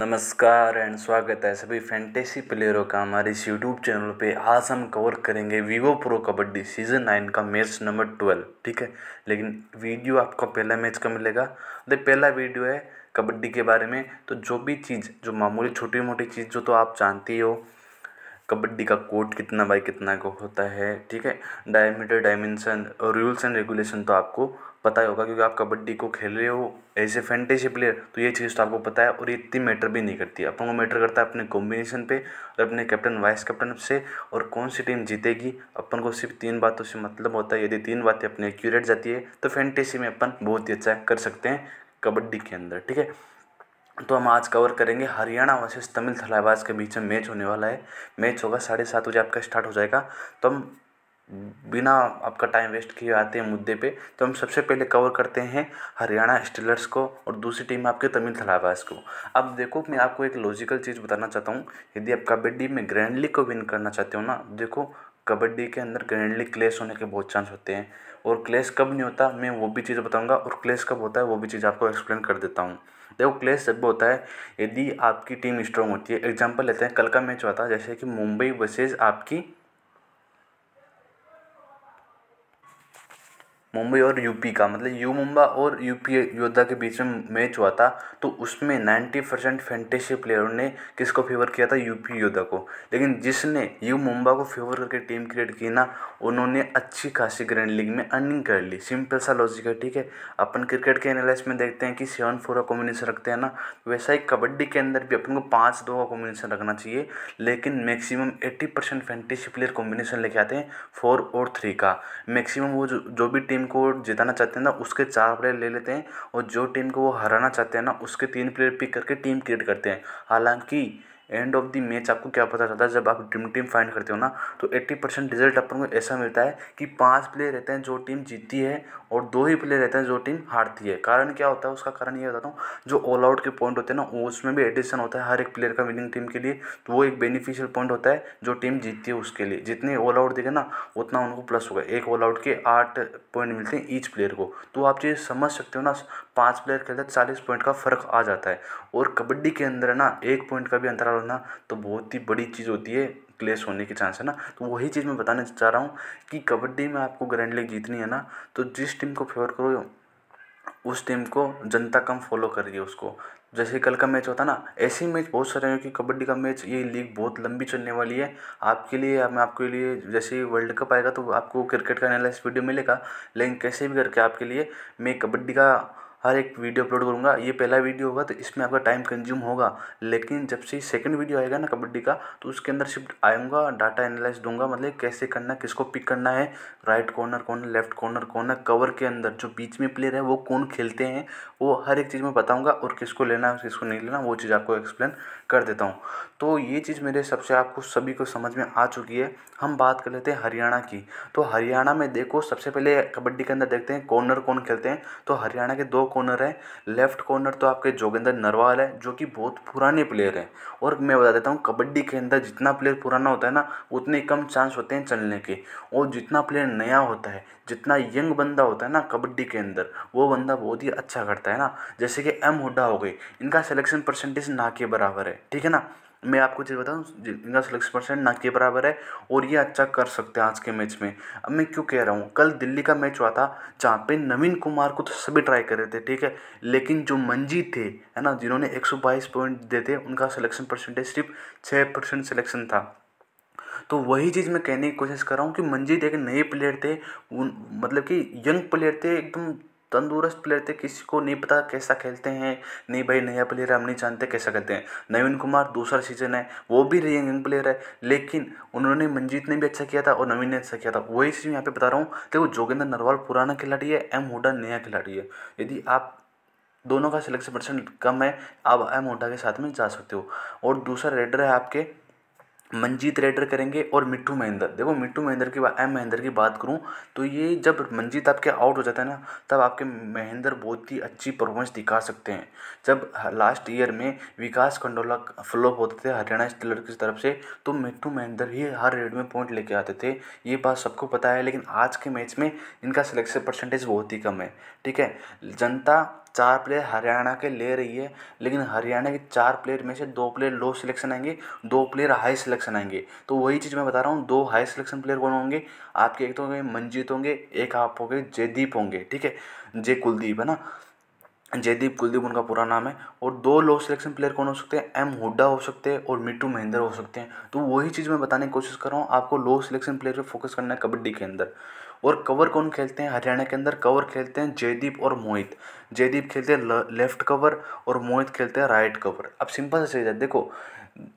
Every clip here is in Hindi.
नमस्कार एंड स्वागत है सभी फैंटेसी प्लेयरों का हमारे इस यूट्यूब चैनल पे आज हम कवर करेंगे Vivo Pro Kabaddi season nine का मैच नंबर ट्वेल्व ठीक है लेकिन वीडियो आपको पहला मैच का मिलेगा तो पहला वीडियो है कबड्डी के बारे में तो जो भी चीज़ जो मामूली छोटी मोटी चीज़ जो तो आप जानती हो कबड्डी का कोट कितना बाई कितना का होता है ठीक है डायमीटर डायमेंसन और रूल्स एंड रेगुलेशन तो आपको पता ही होगा क्योंकि आप कबड्डी को खेल रहे हो एज ए फैंटेसी प्लेयर तो ये चीज़ तो आपको पता है और ये इतनी मैटर भी नहीं करती अपन को मैटर करता है अपने कॉम्बिनेशन पे और अपने कैप्टन वाइस कैप्टन से और कौन सी टीम जीतेगी अपन को सिर्फ तीन बातों से मतलब होता है यदि तीन बातें अपनी एक्यूरेट जाती है तो फैंटेसी में अपन बहुत ही अच्छा कर सकते हैं कबड्डी के अंदर ठीक है तो हम आज कवर करेंगे हरियाणा वर्सेस तमिल थलाइबाज के बीच में मैच होने वाला है मैच होगा साढ़े सात बजे आपका स्टार्ट हो जाएगा तो हम बिना आपका टाइम वेस्ट किए आते हैं मुद्दे पे तो हम सबसे पहले कवर करते हैं हरियाणा स्टीलर्स को और दूसरी टीम आपके तमिल थलावास को अब देखो मैं आपको एक लॉजिकल चीज़ बताना चाहता हूँ यदि आप कबड्डी में ग्रैंड लीग को विन करना चाहते हो ना देखो कबड्डी के अंदर ग्रैंड लीग क्लेश होने के बहुत चांस होते हैं और क्लेश कब नहीं होता मैं वो भी चीज़ बताऊँगा और क्लेश कब होता है वो भी चीज़ आपको एक्सप्लेन कर देता हूँ देखो क्लेश जब होता है यदि आपकी टीम स्ट्रांग होती है एग्जाम्पल लेते हैं कल का मैच हुआ था जैसे कि मुंबई वर्सेज आपकी मुंबई और यूपी का मतलब यू मुंबा और यूपी योद्धा के बीच में मैच हुआ था तो उसमें नाइन्टी परसेंट फैंटेसी प्लेयरों ने किसको फेवर किया था यूपी योद्धा को लेकिन जिसने यू मुंबा को फेवर करके टीम क्रिएट की ना उन्होंने अच्छी खासी ग्रैंड लीग में अर्निंग कर ली सिंपल सा लॉजिक है ठीक है अपन क्रिकेट के एनालिस में देखते हैं कि सेवन फोर का कॉम्बिनेशन रखते हैं ना तो वैसा ही कबड्डी के अंदर भी अपन को पाँच दो का कॉम्बिनेशन रखना चाहिए लेकिन maximum eighty percent fantasy player combination लेके आते हैं फोर और थ्री का मैक्सिमम वो जो जो भी टीम को जिताना चाहते हैं ना उसके चार प्लेयर ले लेते हैं और जो टीम को वो हराना चाहते हैं ना उसके तीन प्लेयर पिक करके टीम क्रिएट करते हैं हालांकि एंड ऑफ द मैच आपको क्या पता चलता है जब आप ड्रीम टीम फाइंड करते हो ना तो एट्टी परसेंट रिजल्ट अपन को ऐसा मिलता है कि पाँच प्लेयर रहते हैं जो टीम जीतती है और दो ही प्लेयर रहते हैं जो टीम हारती है कारण क्या होता है उसका कारण ये बताता हूँ जो ऑल आउट के पॉइंट होते हैं ना उसमें भी एडिशन होता है हर एक प्लेयर का विनिंग टीम के लिए तो वो एक बेनिफिशियल पॉइंट होता है जो टीम जीतती है उसके लिए जितने ऑल आउट देंगे ना उतना उनको प्लस होगा एक ऑल आउट के आठ पॉइंट मिलते हैं ईच प्लेयर को तो आप चीज़ समझ सकते हो ना पाँच प्लेयर खेलते हैं चालीस पॉइंट का फ़र्क आ जाता है और कबड्डी के अंदर ना एक पॉइंट का भी अंतराल होना तो बहुत ही बड़ी चीज़ होती है क्लेश होने के चांस है ना तो वही चीज़ मैं बताना चाह रहा हूँ कि कबड्डी में आपको ग्रैंड लीग जीतनी है ना तो जिस टीम को फेवर करो उस टीम को जनता कम फॉलो कर रही है उसको जैसे कल का मैच होता ना ऐसे मैच बहुत सारे हैं कि कबड्डी का मैच ये लीग बहुत लंबी चलने वाली है आपके लिए मैं आपके लिए जैसे वर्ल्ड कप आएगा तो आपको क्रिकेट का एनालिसिस वीडियो मिलेगा लेकिन कैसे भी करके आपके लिए मैं कबड्डी का हर एक वीडियो अपलोड करूँगा ये पहला वीडियो होगा तो इसमें आपका टाइम कंज्यूम होगा लेकिन जब से सेकंड वीडियो आएगा ना कबड्डी का तो उसके अंदर शिफ्ट आऊँगा डाटा एनालाइज दूंगा मतलब कैसे करना किसको पिक करना है right corner corner left corner corner cover के अंदर जो बीच में प्लेयर है वो कौन खेलते हैं वो हर एक चीज़ में बताऊँगा और किसको लेना है किसको नहीं लेना वो चीज़ आपको एक्सप्लेन कर देता हूँ तो ये चीज़ मेरे सबसे आपको सभी को समझ में आ चुकी है हम बात कर लेते हैं हरियाणा की तो हरियाणा में देखो सबसे पहले कबड्डी के अंदर देखते हैं कॉर्नर कौन खेलते हैं तो हरियाणा के दो कॉर्नर हैं लेफ्ट कॉर्नर तो आपके जोगिंदर नरवाल है जो कि बहुत पुराने प्लेयर हैं और मैं बता देता हूँ कबड्डी के अंदर जितना प्लेयर पुराना होता है ना उतने कम चांस होते हैं चलने के और जितना प्लेयर नया होता है जितना यंग बंदा होता है ना कबड्डी के अंदर वो बंदा बहुत ही अच्छा करता है ना जैसे कि एम हुडा हो गए इनका सिलेक्शन परसेंटेज ना के बराबर है ठीक है ना मैं आपको चीज़ बताऊँ इनका सिलेक्शन परसेंट ना के बराबर है और ये अच्छा कर सकते हैं आज के मैच में अब मैं क्यों कह रहा हूँ कल दिल्ली का मैच हुआ था जहाँ पे नवीन कुमार को तो सभी ट्राई कर रहे थे ठीक है लेकिन जो मंजीत थे है ना जिन्होंने 122 पॉइंट दिए थे उनका सिलेक्शन परसेंटेज सिर्फ 6 परसेंट सिलेक्शन था तो वही चीज़ मैं कहने की कोशिश कर रहा हूँ कि मंजीत एक नए प्लेयर थे उन मतलब कि यंग प्लेयर थे एकदम तंदुरुस्त प्लेयर थे किसी को नहीं पता कैसा खेलते हैं नहीं भाई नया प्लेयर हम नहीं जानते कैसा खेलते हैं नवीन कुमार दूसरा सीजन है वो भी यंग प्लेयर है लेकिन उन्होंने मंजीत ने भी अच्छा किया था और नवीन ने अच्छा किया था वही चीज़ यहाँ पे बता रहा हूँ देखो जोगिंदर नरवाल पुराना खिलाड़ी है एम हुडा नया खिलाड़ी है यदि आप दोनों का सिलेक्शन परसेंट कम है आप एम हुडा के साथ में जा सकते हो और दूसरा रेडर है आपके मंजीत रेडर करेंगे और मिट्टू महेंद्र देखो मिट्टू महेंद्र की एम महेंद्र की बात करूँ तो ये जब मंजीत आपके आउट हो जाता है ना तब आपके महेंद्र बहुत ही अच्छी परफॉर्मेंस दिखा सकते हैं जब लास्ट ईयर में विकास खंडोला फ्लॉप होते थे हरियाणा स्टेलर की तरफ से तो मिट्टू महेंद्र ही हर रेड में पॉइंट लेके आते थे ये बात सबको पता है लेकिन आज के मैच में इनका सिलेक्शन परसेंटेज बहुत ही कम है ठीक है जनता चार प्लेयर हरियाणा के ले रही है लेकिन हरियाणा के चार प्लेयर में से दो प्लेयर लो सिलेक्शन आएंगे दो प्लेयर हाई सिलेक्शन आएंगे तो वही चीज़ मैं बता रहा हूँ दो हाई सिलेक्शन प्लेयर कौन होंगे आपके एक तो होंगे मंजीत होंगे एक आप होंगे जयदीप होंगे ठीक है जय कुलदीप है ना जयदीप कुलदीप उनका पूरा नाम है और दो लो सिलेक्शन प्लेयर कौन हो सकते हैं एम हुड्डा हो सकते हैं और मिट्टू महेंद्र हो सकते हैं तो वही चीज़ मैं बताने की कोशिश कर रहा हूँ आपको लो सिलेक्शन प्लेयर पे फोकस करना है कबड्डी के अंदर और कवर कौन खेलते हैं हरियाणा के अंदर कवर खेलते हैं जयदीप और मोहित जयदीप खेलते हैं लेफ्ट कवर और मोहित खेलते हैं राइट कवर अब सिंपल से चीज़ है देखो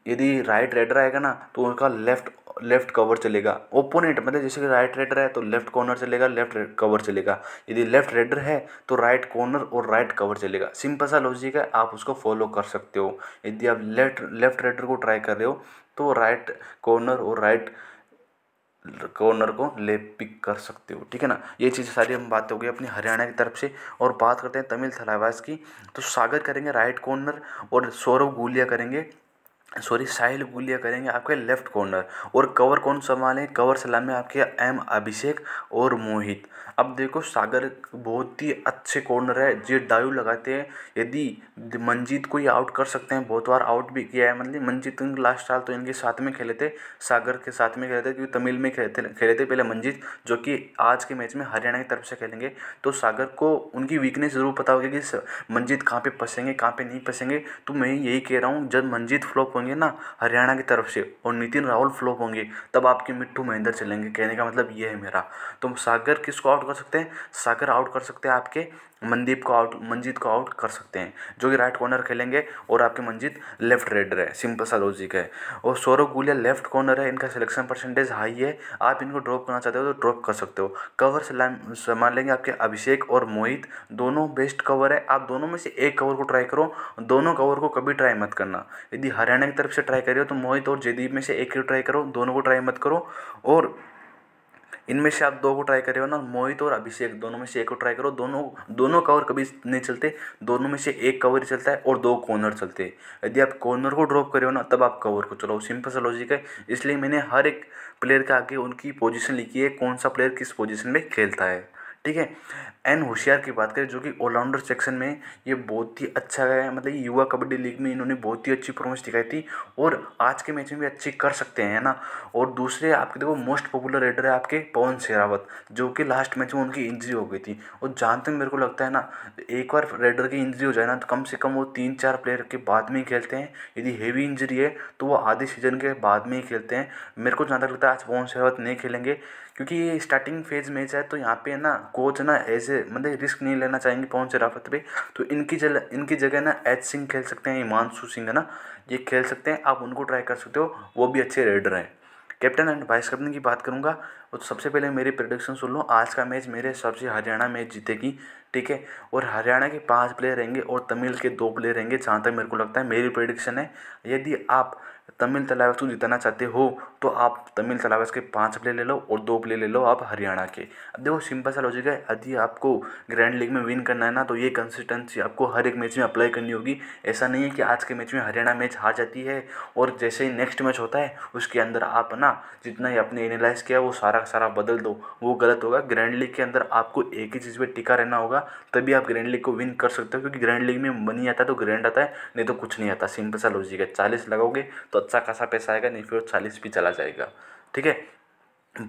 यदि राइट रेडर आएगा ना तो उनका लेफ्ट लेफ्ट कवर चलेगा ओपोनेंट मतलब जैसे कि राइट रेडर है तो लेफ्ट कॉर्नर चलेगा लेफ्ट कवर चलेगा यदि लेफ्ट रेडर है तो राइट कॉर्नर और राइट कवर चलेगा सिंपल सा लॉजिक है आप उसको फॉलो कर सकते हो यदि आप लेफ्ट लेफ्ट रेडर को ट्राई कर रहे हो तो राइट कॉर्नर और राइट कॉर्नर को ले पिक कर सकते हो ठीक है ना ये चीज़ सारी हम बात हो गई अपनी हरियाणा की तरफ से और बात करते हैं तमिल थलावास की तो स्वागत करेंगे राइट कॉर्नर और सौरभ गोलिया करेंगे सॉरी साहिल गुलिया करेंगे आपके लेफ्ट कॉर्नर और कवर कौन संभालें कवर सलामे आपके एम अभिषेक और मोहित अब देखो सागर बहुत ही अच्छे कॉर्नर है जो डायू लगाते हैं यदि मंजीत को ही आउट कर सकते हैं बहुत बार आउट भी किया है मतलब मंजीत लास्ट तो साल तो इनके साथ में खेले थे सागर के साथ में खेले थे क्योंकि तमिल में खेले थे खेले थे पहले मंजीत जो कि आज के मैच में हरियाणा की तरफ से खेलेंगे तो सागर को उनकी वीकनेस ज़रूर पता होगी कि मंजीत कहाँ पर फंसेंगे कहाँ पर नहीं फंसेंगे तो मैं यही कह रहा हूँ जब मंजीत फ्लॉप होंगे होंगे ना हरियाणा की तरफ से और नितिन राहुल फ्लॉप होंगे तब आपके मिट्टू महेंद्र चलेंगे कहने का मतलब ये है मेरा तो सागर किसको आउट कर सकते हैं सागर आउट कर सकते हैं आपके मनदीप को आउट मंजीत को आउट कर सकते हैं जो कि राइट कॉर्नर खेलेंगे और आपके मंजीत लेफ्ट रेडर है सिंपल सा लॉजिक है और सौरभ गुलिया लेफ्ट कॉर्नर है इनका सिलेक्शन परसेंटेज हाई है आप इनको ड्रॉप करना चाहते हो तो ड्रॉप कर सकते हो कवर से संभाल लेंगे आपके अभिषेक और मोहित दोनों बेस्ट कवर है आप दोनों में से एक कवर को ट्राई करो दोनों कवर को कभी ट्राई मत करना यदि हरियाणा की तरफ से ट्राई करिए तो मोहित और जयदीप में से एक ही ट्राई करो दोनों को ट्राई मत करो और इनमें से आप दो को ट्राई करे हो ना मोहित और अभिषेक दोनों में से एक को ट्राई करो दोनों दोनों कवर कभी नहीं चलते दोनों में से एक कवर ही चलता है और दो कॉर्नर चलते हैं यदि आप कॉर्नर को ड्रॉप करे हो ना तब आप कवर को चलाओ सिंपल सा लॉजिक है इसलिए मैंने हर एक प्लेयर के आगे उनकी पोजिशन लिखी है कौन सा प्लेयर किस पोजिशन में खेलता है ठीक है एन होशियार की बात करें जो कि ऑलराउंडर सेक्शन में ये बहुत ही अच्छा है मतलब युवा कबड्डी लीग में इन्होंने बहुत ही अच्छी परफॉर्मेंस दिखाई थी और आज के मैच में भी अच्छी कर सकते हैं ना और दूसरे आपके देखो मोस्ट पॉपुलर रेडर है आपके पवन शेरावत जो कि लास्ट मैच में उनकी इंजरी हो गई थी और जहाँ तक मेरे को लगता है ना एक बार रेडर की इंजरी हो जाए ना तो कम से कम वो तीन चार प्लेयर के बाद में ही खेलते हैं यदि हेवी इंजरी है तो वो आधे सीजन के बाद में ही खेलते हैं मेरे को जहाँ तक लगता है आज पवन शेरावत नहीं खेलेंगे क्योंकि ये स्टार्टिंग फेज मैच है तो यहाँ पे ना कोच ना ऐसे मतलब रिस्क नहीं लेना चाहेंगे पवन रावत पे तो इनकी जल इनकी जगह ना एच सिंह खेल सकते हैं हिमांशु सिंह है ना ये खेल सकते हैं आप उनको ट्राई कर सकते हो वो भी अच्छे रेडर हैं कैप्टन एंड वाइस कैप्टन की बात करूंगा तो सबसे पहले मेरी प्रोडिक्शन सुन लो आज का मैच मेरे हिसाब से हरियाणा मैच जीतेगी ठीक है और हरियाणा के पाँच प्लेयर रहेंगे और तमिल के दो प्लेयर रहेंगे जहाँ तक मेरे को लगता है मेरी प्रेडिक्शन है यदि आप तमिल तलावस को जिताना चाहते हो तो आप तमिल तलावस के पाँच प्ले ले लो और दो प्ले ले लो आप हरियाणा के अब देखो सिंपल सा लॉजिक है यदि आपको ग्रैंड लीग में विन करना है ना तो ये कंसिस्टेंसी आपको हर एक मैच में अप्लाई करनी होगी ऐसा नहीं है कि आज के मैच में हरियाणा मैच हार जाती है और जैसे ही नेक्स्ट मैच होता है उसके अंदर आप ना जितना ही आपने एनालाइज किया वो सारा सारा बदल दो वो गलत होगा ग्रैंड लीग के अंदर आपको एक ही चीज़ पर टिका रहना होगा होगा तभी आप ग्रैंड लीग को विन कर सकते हो क्योंकि ग्रैंड लीग में मनी आता है तो ग्रैंड आता है नहीं तो कुछ नहीं आता सिंपल सा लॉजिक है चालीस लगाओगे तो अच्छा खासा पैसा आएगा नहीं फिर चालीस भी चला जाएगा ठीक है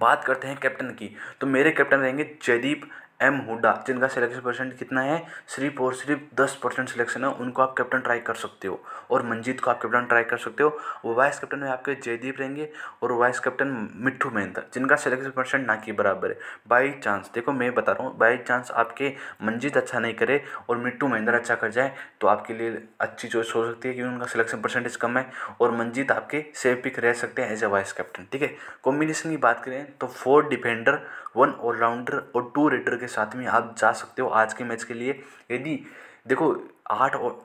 बात करते हैं कैप्टन की तो मेरे कैप्टन रहेंगे जयदीप एम हुडा जिनका सिलेक्शन परसेंट कितना है सिर्फ और सिर्फ दस परसेंट सिलेक्शन है उनको आप कैप्टन ट्राई कर सकते हो और मंजीत को आप कैप्टन ट्राई कर सकते हो वो वाइस कैप्टन में आपके जयदीप रहेंगे और वाइस कैप्टन मिट्ठू मेहंदा जिनका सिलेक्शन परसेंट ना के बराबर है बाई चांस देखो मैं बता रहा हूँ बाई चांस आपके मंजीत अच्छा नहीं करे और मिट्टू महेंद्र अच्छा कर जाए तो आपके लिए अच्छी चॉइस हो सकती है क्योंकि उनका सिलेक्शन परसेंटेज कम है और मंजीत आपके सेफ पिक रह सकते हैं एज ए वाइस कैप्टन ठीक है कॉम्बिनेशन की बात करें तो फोर डिफेंडर वन ऑलराउंडर और टू रेडर के साथ में आप जा सकते हो आज के मैच के लिए यदि देखो आठ और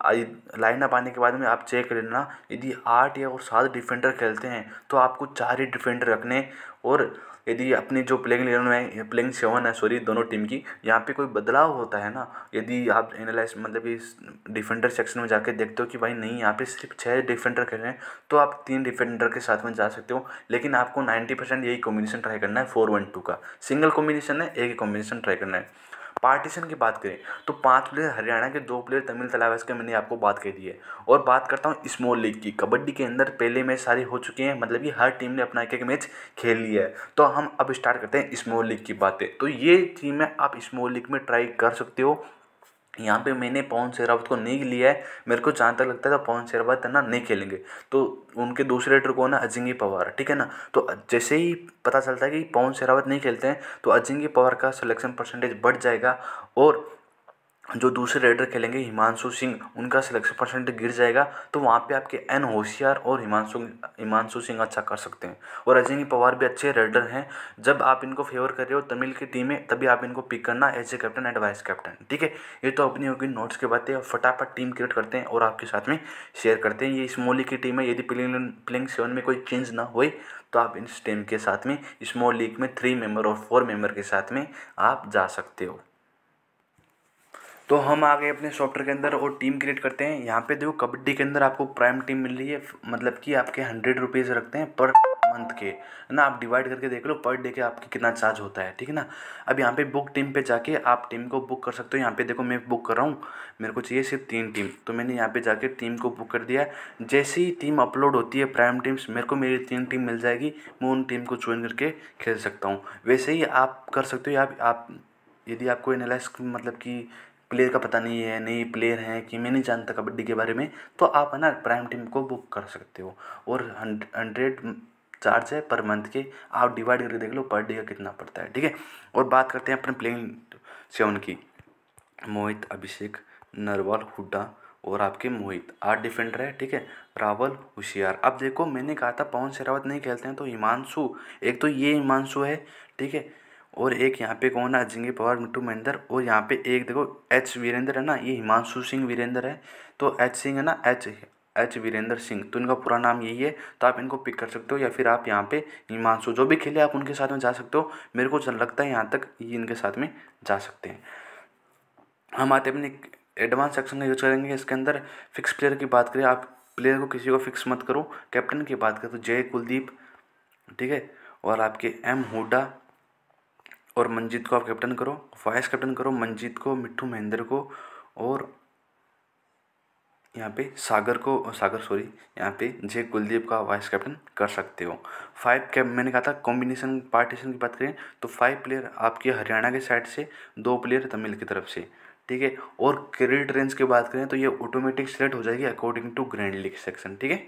लाइन अप आने के बाद में आप चेक कर लेना यदि आठ या और सात डिफेंडर खेलते हैं तो आपको चार ही डिफेंडर रखने और यदि अपने जो प्लेइंग इलेवन में प्लेइंग सेवन है सॉरी दोनों टीम की यहाँ पे कोई बदलाव होता है ना यदि आप एनालाइज मतलब इस डिफेंडर सेक्शन में जाके देखते हो कि भाई नहीं यहाँ पे सिर्फ छः डिफेंडर खेल रहे हैं तो आप तीन डिफेंडर के साथ में जा सकते हो लेकिन आपको नाइन्टी परसेंट यही कॉम्बिनेशन ट्राई करना है फोर वन टू का सिंगल कॉम्बिनेशन है एक ही कॉम्बिनेशन ट्राई करना है पार्टीशन की बात करें तो पाँच प्लेयर हरियाणा के दो प्लेयर तमिल तलावास के मैंने आपको बात कह दी है और बात करता हूँ स्मॉल लीग की कबड्डी के अंदर पहले मैच सारे हो चुके हैं मतलब कि हर टीम ने अपना एक एक मैच खेल लिया है तो हम अब स्टार्ट करते हैं स्मॉल लीग की बातें तो ये टीमें आप स्मॉल लीग में ट्राई कर सकते हो यहाँ पे मैंने पवन शेरावत को नहीं लिया है मेरे को जहाँ तक लगता था पवन शेरावत है ना नहीं खेलेंगे तो उनके दूसरे रेटर को ना अजिंक्य पवार ठीक है ना तो जैसे ही पता चलता है कि पवन शेरावत नहीं खेलते हैं तो अजिंक्य पवार का सिलेक्शन परसेंटेज बढ़ जाएगा और जो दूसरे रेडर खेलेंगे हिमांशु सिंह उनका सिलेक्शन परसेंट गिर जाएगा तो वहाँ पे आपके एन होशियार और हिमांशु हिमांशु सिंह अच्छा कर सकते हैं और अजय पवार भी अच्छे रेडर हैं जब आप इनको फेवर कर रहे हो तमिल की टीम में तभी आप इनको पिक करना as a captain and vice captain ठीक है ये तो अपनी होगी नोट्स की बातें फटाफट टीम क्रिएट करते हैं और आपके साथ में शेयर करते हैं ये स्मोली की टीम है यदि प्लेंग प्लेंग सेवन में कोई चेंज ना हो तो आप इस टीम के साथ में स्मॉल लीग में थ्री मेंबर और फोर मेंबर के साथ में आप जा सकते हो तो हम आ गए अपने सॉफ्टवेयर के अंदर और टीम क्रिएट करते हैं यहाँ पे देखो कबड्डी के अंदर आपको प्राइम टीम मिल रही है मतलब कि आपके हंड्रेड रुपीज़ रखते हैं पर मंथ के ना आप डिवाइड करके देख लो पर डे के आपकी कितना चार्ज होता है ठीक है ना अब यहाँ पे बुक टीम पे जाके आप टीम को बुक कर सकते हो यहाँ पे देखो मैं बुक कर रहा हूँ मेरे को चाहिए सिर्फ तीन टीम तो मैंने यहाँ पे जाके टीम को बुक कर दिया जैसे ही टीम अपलोड होती है प्राइम टीम्स मेरे को मेरी तीन टीम मिल जाएगी मैं उन टीम को ज्वाइन करके खेल सकता हूँ वैसे ही आप कर सकते हो आप आप यदि आपको एनालाइज मतलब कि प्लेयर का पता नहीं है नई प्लेयर हैं कि मैं नहीं जानता कबड्डी के बारे में तो आप है ना प्राइम टीम को बुक कर सकते हो और हंड्रेड चार्ज है पर मंथ के आप डिवाइड करके देख लो पर डे का कितना पड़ता है ठीक है और बात करते हैं अपने प्लेइंग सेवन की मोहित अभिषेक नरवाल हुड्डा और आपके मोहित आठ डिफेंडर है ठीक है रावल होशियार अब देखो मैंने कहा था पवन शेरावत नहीं खेलते हैं तो हिमांशु एक तो ये हिमांशु है ठीक है और एक यहाँ पे कौन है अजिंक्य पवार मिट्टू महेंद्र और यहाँ पे एक देखो एच वीरेंद्र है ना ये हिमांशु सिंह वीरेंद्र है तो एच सिंह है ना एच एच वीरेंद्र सिंह तो इनका पूरा नाम यही है तो आप इनको पिक कर सकते हो या फिर आप यहाँ पे हिमांशु जो भी खेले आप उनके साथ में जा सकते हो मेरे को लगता है यहाँ तक ये इनके साथ में जा सकते हैं हम आते अपने एडवांस सेक्शन का यूज़ करेंगे इसके अंदर फिक्स प्लेयर की बात करें आप प्लेयर को किसी को फिक्स मत करो कैप्टन की बात करें तो जय कुलदीप ठीक है और आपके एम हुडा और मंजीत को आप कैप्टन करो वाइस कैप्टन करो मंजीत को मिट्टू महेंद्र को और यहाँ पे सागर को सागर सॉरी यहाँ पे जय कुलदीप का वाइस कैप्टन कर सकते हो फाइव कैप मैंने कहा था कॉम्बिनेशन पार्टीशन की बात करें तो फाइव प्लेयर आपके हरियाणा के साइड से दो प्लेयर तमिल की तरफ से ठीक है और क्रेडिट रेंज की बात करें तो ये ऑटोमेटिक सेलेक्ट हो जाएगी according to grand league section ठीक है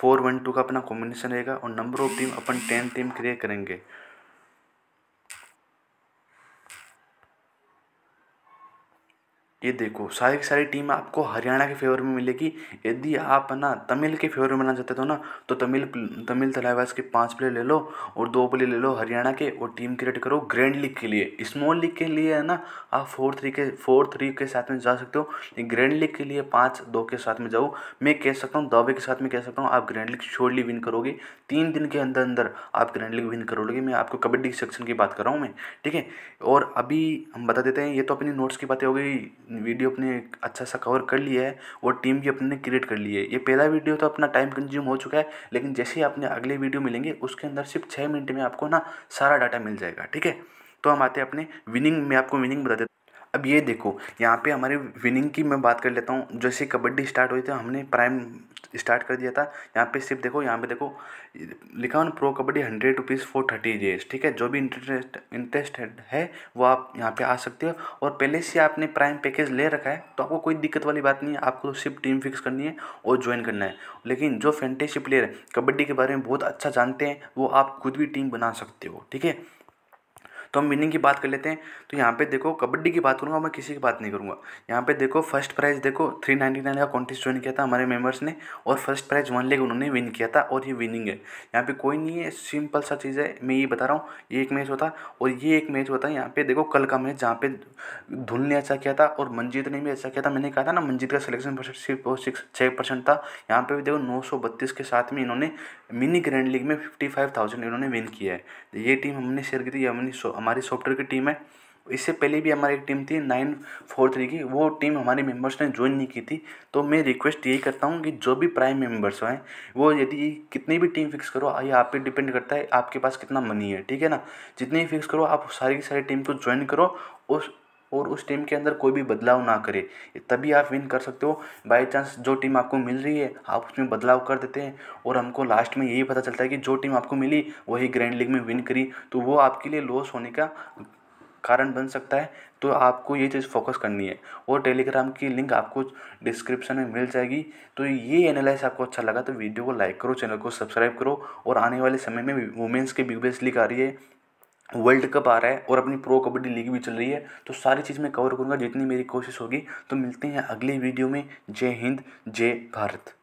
फोर वन टू का अपना कॉम्बिनेशन रहेगा और नंबर ऑफ टीम अपन टेन टीम क्रिएट करेंगे ये देखो सारी की सारी टीम आपको हरियाणा के फेवर में मिलेगी यदि आप ना तमिल के फेवर में बनाना चाहते हो तो ना तो तमिल तमिल तलाइवास के पांच प्लेयर ले लो और दो प्लेयर ले लो हरियाणा के और टीम क्रिएट करो ग्रैंड लीग के लिए स्मॉल लीग के लिए है ना आप फोर थ्री के फोर थ्री के साथ में जा सकते हो ग्रैंड लीग के लिए पाँच दो के साथ में जाओ मैं कह सकता हूँ दावे के साथ में कह सकता हूँ आप ग्रैंड लीग शोरली विन करोगे तीन दिन के अंदर अंदर आप ग्रैंड लीग विन करोगे मैं आपको कबड्डी सेक्शन की बात कर रहा हूँ मैं ठीक है और अभी हम बता देते हैं ये तो अपनी नोट्स की बातें हो गई वीडियो अपने अच्छा सा कवर कर लिया है और टीम भी अपने क्रिएट कर ली है ये पहला वीडियो तो अपना टाइम कंज्यूम हो चुका है लेकिन जैसे ही आपने अगले वीडियो मिलेंगे उसके अंदर सिर्फ छः मिनट में आपको ना सारा डाटा मिल जाएगा ठीक है तो हम आते हैं अपने विनिंग में आपको विनिंग बता देते अब ये देखो यहाँ पे हमारे विनिंग की मैं बात कर लेता हूँ जैसे कबड्डी स्टार्ट हुई थी हमने प्राइम स्टार्ट कर दिया था यहाँ पे सिर्फ देखो यहाँ पे देखो लिखा हुआ Pro Kabaddi hundred rupees for thirty days ठीक है जो भी इंटरेस्ट इंटरेस्टेड है वो आप यहाँ पे आ सकते हो और पहले से आपने प्राइम पैकेज ले रखा है तो आपको कोई दिक्कत वाली बात नहीं है आपको तो सिर्फ टीम फिक्स करनी है और ज्वाइन करना है लेकिन जो फैंटेसी प्लेयर है कबड्डी के बारे में बहुत अच्छा जानते हैं वो आप खुद भी टीम बना सकते हो ठीक है तो हम विनिंग की बात कर लेते हैं तो यहाँ पे देखो कबड्डी की बात करूँगा मैं किसी की बात नहीं करूँगा यहाँ पे देखो फर्स्ट प्राइज़ देखो थ्री नाइन्टी नाइन का कॉन्टेस्ट ज्वाइन किया था हमारे मेम्बर्स ने और फर्स्ट प्राइज़ वन लेग उन्होंने विन किया था और ये विनिंग है यहाँ पे कोई नहीं है सिंपल सा चीज़ है मैं ये बता रहा हूँ ये एक मैच होता और ये एक मैच होता है यहाँ पे देखो कल का मैच जहाँ पे धुल ने अच्छा किया था और मंजीत ने भी अच्छा किया था मैंने कहा था ना मंजीत का सिलेक्शन परसेंट सिर्फ सिक्स छः परसेंट था यहाँ पर भी देखो नौ सौ बत्तीस के साथ में इन्होंने मिनी ग्रैंड लीग में फिफ्टी फाइव थाउजेंड इन्होंने विन किया है ये टीम हमने शेयर की थी हमने हमारी सॉफ्टवेयर की टीम है इससे पहले भी हमारी एक टीम थी नाइन फोर थ्री की वो टीम हमारे मेंबर्स ने ज्वाइन नहीं की थी तो मैं रिक्वेस्ट यही करता हूँ कि जो भी प्राइम मेंबर्स हैं वो यदि कितनी भी टीम फिक्स करो ये आप पे डिपेंड करता है आपके पास कितना मनी है ठीक है ना जितनी फिक्स करो आप सारी की सारी टीम को ज्वाइन करो उस और उस टीम के अंदर कोई भी बदलाव ना करे तभी आप विन कर सकते हो बाई चांस जो टीम आपको मिल रही है आप उसमें बदलाव कर देते हैं और हमको लास्ट में यही पता चलता है कि जो टीम आपको मिली वही ग्रैंड लीग में विन करी तो वो आपके लिए लॉस होने का कारण बन सकता है तो आपको ये चीज़ फोकस करनी है और टेलीग्राम की लिंक आपको डिस्क्रिप्शन में मिल जाएगी तो ये एनालिस आपको अच्छा लगा तो वीडियो को लाइक करो चैनल को सब्सक्राइब करो और आने वाले समय में वुमेंस के बिग बेस्ट लीग आ रही है वर्ल्ड कप आ रहा है और अपनी प्रो कबड्डी लीग भी चल रही है तो सारी चीज़ मैं कवर करूँगा जितनी मेरी कोशिश होगी तो मिलते हैं अगले वीडियो में जय हिंद जय भारत